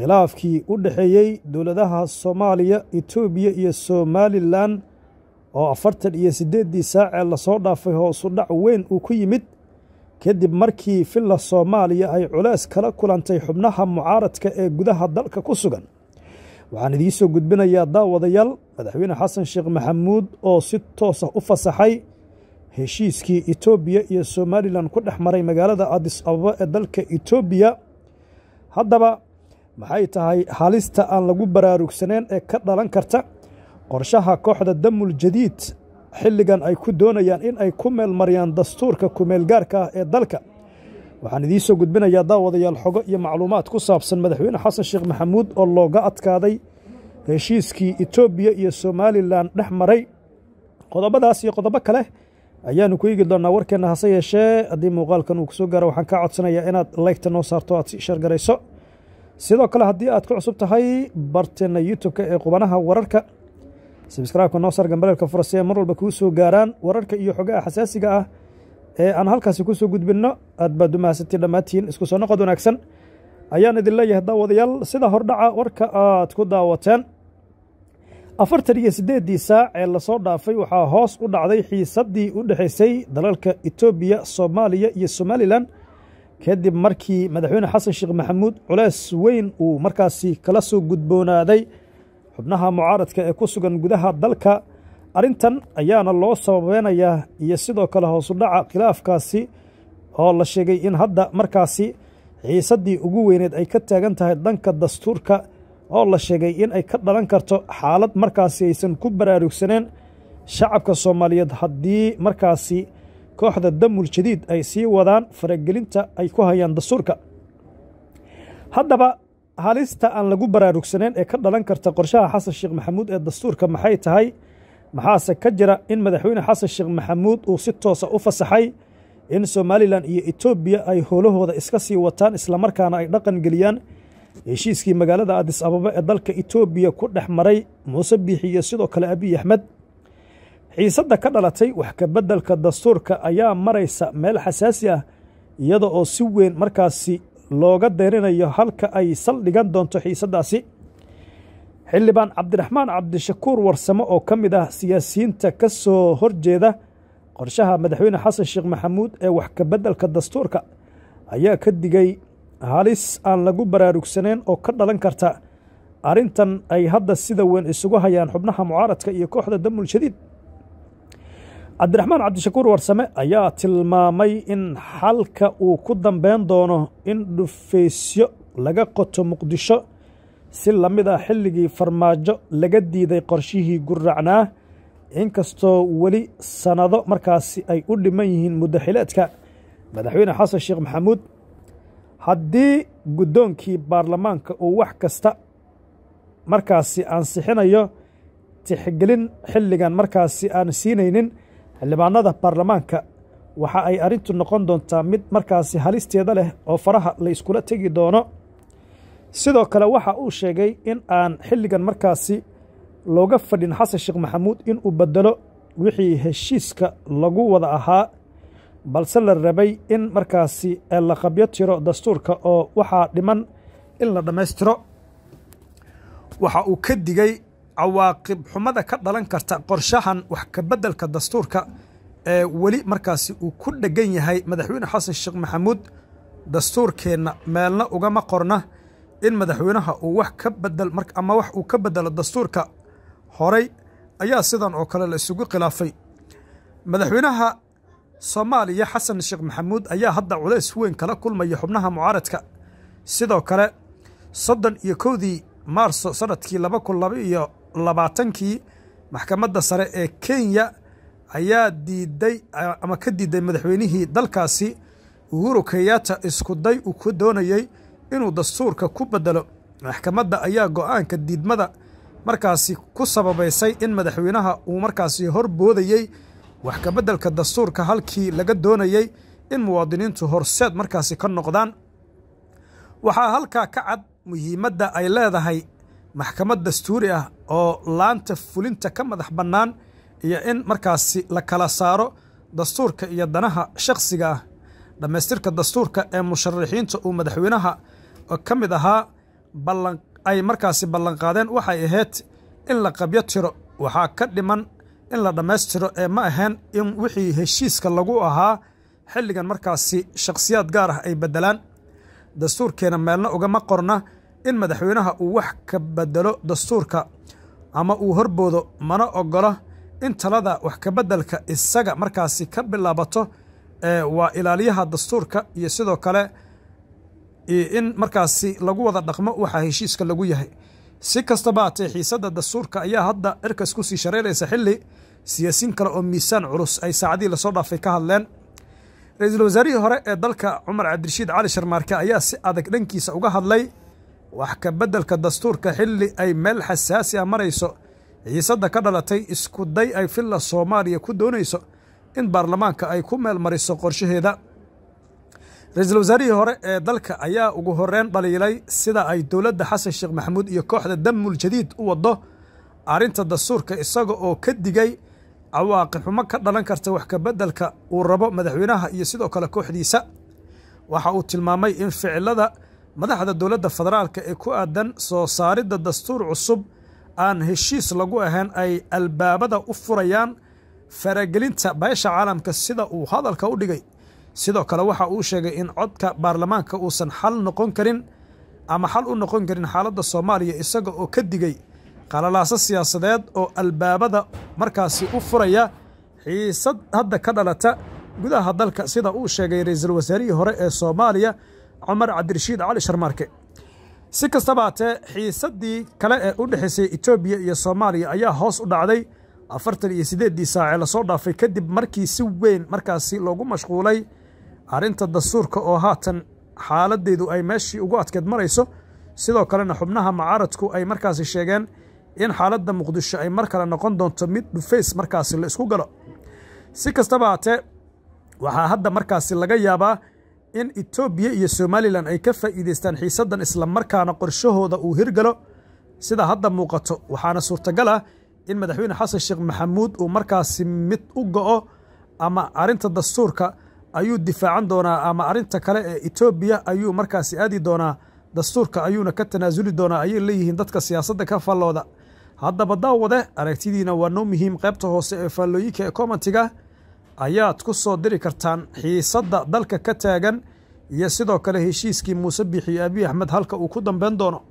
khilaafkii u dhexeeyey dowladaha soomaaliya itoobiya iyo somalilan oo afartan iyo siddeeddii saacee lasoo dhaafay hoosu dhac weyn uu ku yimid kadib markii filla soomaaliya ay culays kala kulantay xubnaha mucaaradka ee gudaha dalka ku sugan waxaan idiin soo gudbinayaa daawadayaal madaxweyne xasan sheekh maxamuud oo si toosa ah u fasaxay heshiiskii etoobiya iyo somalilan ku dhex maray magaalada adis ababa ee dalka itoobiya haddaba maxay tahay halista aan lagu baraarugsaneyn ee ka dhalan karta qorshaha kooxda damul jadiid xilligan ay ku doonayaan in ay ku meel meelmariyaan dastuurka kumeelgaarka ah ee dalka waxaan idiin soo gudbinayaa daawadayaal xogo iyo macluumaad ku saabsan madaxweyne xasan sheekh maxamuud oo looga adkaaday heshiiskii etoobiya iyo somalilan dhex maray qodobadaas iyo qodobo kale ayaanu ku eegi doonaa warkeenna hase yeeshee haddii muuqaalkan uu ku soo gaaro waxaan ka codsanayaa inaad laygta noo saarto aad si shargarayso sidoo kale haddii aad ku cusub tahay barteenna youtube-ka ee qubanaha wararka sabskraibka noo sargan bareerka fura si mar walba kuu soo gaaraan wararka iyo xogaha xasaasiga ah ee aan halkaasi ku soo gudbinno aad baad u mahadsantiin dhammaantiin isku soo noqod wanaagsan ayaan idin leeyahay daawadayaal sida hordhaca warka aad ku daawateen afartan iyo siddeeddii saac ee lasoo dhaafay waxaa hoos u dhacday xiisaddii u dhexaysay dalalka etoobiya soomaaliya iyo somalilan kadib markii madaxweyne xasan sheekh maxamuud culays weyn uu markaasi kala soo gudboonaaday xubnaha mucaaradka ee ku sugan gudaha dalka arrintan ayaana loo sababeynayaa iyo sidoo kale hoosudhaca khilaafkaasi oo la sheegay in hadda markaasi xiisaddii ugu weyneed ay ka taagan tahay dhanka dastuurka oo la sheegay in ay ka dhalan karto xaalad markaasi aysan ku baraarugsaneen shacabka soomaaliyeed haddii markaasi kooxda damul jadiid ay sii wadaan faragelinta ay ku hayaan dastuurka haddaba halista aan lagu baraarugsanayn ee ka dhalan karta qorshaha xasan sheekh maxamuud ee dastuurka maxay tahay maxaase ka jira in madaxweyne xasan sheekh maxamuud uu si toosa u fasaxay in somalilan iyo etoobiya ay howlahooda iska sii wataan islamarkaana ay dhaqan geliyaan heshiiskii magaalada adis ababa ee dalka etoobiya ku dhex maray muuse biixi iyo sidoo kale abiy axmed xiisadda ka dhalatay wax ka beddelka dastuurka ayaa maraysa meel xasaasi ah iyada oo si weyn markaasi looga deerinayo halka ay sal dhigan doonto xiisaddaasi xildhibaan cabdiraxmaan cabdishakuur warsamo oo ka mid ah siyaasiyiinta ka soo horjeeda qorshaha madaxweyne xasan sheekh maxamuud ee wax ka beddelka dastuurka ayaa ka digay halis aan lagu baraarugsanayn oo ka dhalan karta arrintan ay hadda sida weyn isugu hayaan xubnaha mucaaradka iyo kooxda damul shadiid cabdiraxmaan cabdishakuur warsame ayaa tilmaamay in xalka uu ku dambeyn doono in dhufeysyo laga qoto muqdisho si la mid ah xilligii farmaajo laga diiday qorshihii guracnaa inkastoo weli sannado markaasi ay u dhiman yihiin muddaxileedka madaxweyne xasan sheekh maxamuud haddii guddoonkii baarlamaanka uu wax kasta markaasi ansixinayo tixgelin xilligan markaasi aan siinaynin xildhibaanada baarlamaanka waxa ay arrintu noqon doontaa mid markaasi halisteeda leh oo faraha la iskula tegi doono sidoo kale waxa uu sheegay in aan xilligan markaasi looga fadhin xasan sheekh maxamuud in uu beddelo wixii heshiiska lagu wada ahaa balse la rabay in markaasi la qabyo tiro dastuurka oo waxaa dhiman in la dhammaystiro waxa uu ka digay cawaaqib xumada ka dhalan karta qorshahan wax kabeddelka dastuurka ee weli markaasi uu ku dhegan yahay madaxweyne xasan sheekh maxamuud dastuurkeenna meelna ugama qorna in madaxweynaha uu wax ka bedel ama wax uu ka bedelo dastuurka horay ayaa sidan oo kale la isugu khilaafay madaxweynaha soomaaliya xasan sheekh maxamuud ayaa hadda culays weyn kala kulmaya xubnaha mucaaradka sidoo kale soddon iyo kowdii maarso sanadkii laba kun laba iyo labaatankii maxkamadda sare ee kenya ayaa diiday ama ka diiday madaxweynihii dalkaasi uhuru kenyatta iskuday uu ku doonayey inuu dastuurka ku bedelo maxkamadda ayaa go-aanka diidmada markaasi ku sababaysay in madaxweynaha uu markaasi hor boodayey wax ka beddelka dastuurka halkii laga doonayey in muwaadiniintu horseed markaasi ka noqdaan waxaa halkaa ka cad muhiimadda ay leedahay maxkamad dastuuri ah oo laanta fulinta ka madax bannaan iyo in markaasi la kala saaro dastuurka iyo danaha shakhsiga ah dhammaystirka dastuurka ee musharaxiinta uu madaxweynaha ka mid ahaa ay markaasi ballanqaadeen waxay ahayd in la qabyo tiro waxaa ka dhiman in la dhammaystiro ee ma ahayn in wixii heshiiska lagu ahaa xilligan markaasi shakhsiyaad gaar ah ay beddelaan dastuurkeena meelna ugama qorna in madaxweynaha uu wax ka bedelo dastuurka ama uu horboodo mana ogola in talada wax kabeddelka isaga markaasi ka bilaabato waa ilaaliyaha dastuurka iyo sidoo kale in markaasi lagu wada dhaqmo waxa heshiiska lagu yahay si kastaba hatee xiisadda dastuurka ayaa hadda cirkas kusii shareeraysa xilli siyaasiin kale oo miisaan culus ay saacadihii lasoo dhaafay ka hadleen ra-iisul wasaarihii hore ee dalka cumar cabdirashiid cali sharmaarke ayaa si adag dhankiisa uga hadlay wax ka beddelka dastuurka xilli ay meel xasaasi a ah marayso ciisadda ka dhalatay iskuday ay filla soomaaliya ku doonayso in baarlamaanka ay ku meel mariso qorshaheeda ra-iisul wasaarihii hore ee dalka ayaa ugu horreyn dhaliilay sida ay dowladda xasan sheekh maxamuud iyo kooxda damul jadiid u waddo arrinta dastuurka isaga oo ka digay cawaaqib xumo ka dhalan karta wax kabeddelka uu rabo madaxweynaha iyo sidoo kale kooxdiisa waxa uu tilmaamay in ficilada madaxda dowladda federaalka ee ku aadan soo saaridda dastuur cusub aan heshiis lagu ahayn ay albaabada u furayaan faragelinta beesha caalamka sida uu hadalka u dhigay sidoo kale waxa uu sheegay in codka baarlamaanka uusan xal noqon karin ama xal u noqon karin xaaladda soomaaliya isaga oo ka digay qalalaaso siyaasadeed oo albaabada markaasi u furaya xiisad hadda ka dhalata gudaha dalka sida uu sheegay ra-iisul wasaarihii hore ee soomaaliya cumar cabdirashiid cali sharmaarke si kastaba haatee xiisaddii kale ee u dhexaysay etoobiya iyo soomaaliya ayaa hoos u dhacday afartan iyo siddeeddii saac ee lasoo dhaafay kadib markii si weyn markaasi loogu mashquulay arrinta dastuurka oo haatan xaaladdeedu ay meeshii ugu adkeed marayso sidoo kalena xubnaha macaaradku ay markaasi sheegeen in xaaladda muqdisho ay mar kale noqon doonto mid dhufays markaasi la isku galo si kastaba haatee waxaa hadda markaasi laga yaabaa in etoobiya iyo somalilan ay ka faa'iidaystaan xiisaddan markaana qorshahooda uu hirgalo sida hadda muuqato waxaana suurtagal ah in madaxweyne xasan sheekh maxamuud uu markaasi mid u go'o ama arrinta dastuurka ayuu difaacan doonaa ama arrinta kale ee etoobiya ayuu markaasi aadi doonaa dastuurka ayuuna ka tanaasuli doonaa ayay leeyihiin dadka siyaasadda ka fallooda haddaba daawade aragtidiina waa noo muhiim qaybta hoose ee faallooyinka ee commentiga ayaad ku soo diri kartaan xiisadda dalka ka taagan iyo sidoo kale heshiiskii muuse bixiyo abiy axmed halka uu ku dambeyn doono